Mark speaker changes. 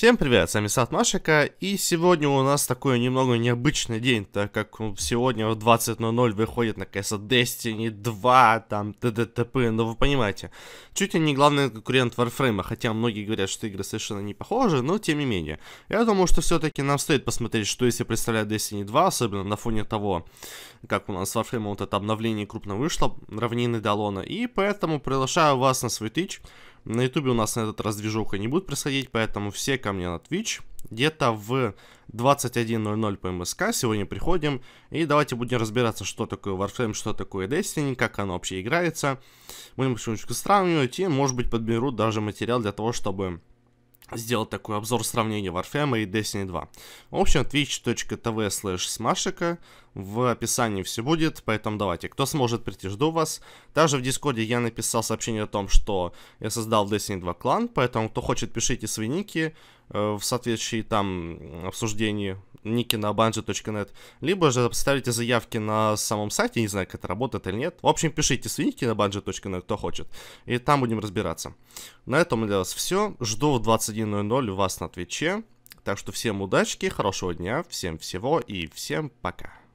Speaker 1: Всем привет, с вами Сад Машика, и сегодня у нас такой немного необычный день, так как сегодня в 20.00 выходит на то Destiny 2, там, ТДТП, но ну, вы понимаете, чуть ли не главный конкурент Warframe, хотя многие говорят, что игры совершенно не похожи, но тем не менее. Я думаю, что все-таки нам стоит посмотреть, что если представляет Destiny 2, особенно на фоне того, как у нас Warframe вот это обновление крупно вышло, равнины Далона, и поэтому приглашаю вас на свой Twitch, на ютубе у нас на этот раз движуха не будет происходить, поэтому все ко мне на Twitch. Где-то в 21.00 по МСК сегодня приходим. И давайте будем разбираться, что такое Warframe, что такое Destiny, как оно вообще играется. Будем потихонечку сравнивать и, может быть, подберу даже материал для того, чтобы сделать такой обзор сравнения Warframe и Destiny 2. В общем, twitch.tv slash smashika в описании все будет, поэтому давайте, кто сможет прийти, жду вас. Также в Дискорде я написал сообщение о том, что я создал Destiny 2 клан, поэтому кто хочет, пишите свои ники э, в соответствии там обсуждении ники на bungie.net, либо же поставите заявки на самом сайте, не знаю, как это работает или нет. В общем, пишите свои ники на bungie.net, кто хочет, и там будем разбираться. На этом для вас все, жду в 21.00 вас на Твиче. Так что всем удачки, хорошего дня, всем всего и всем пока.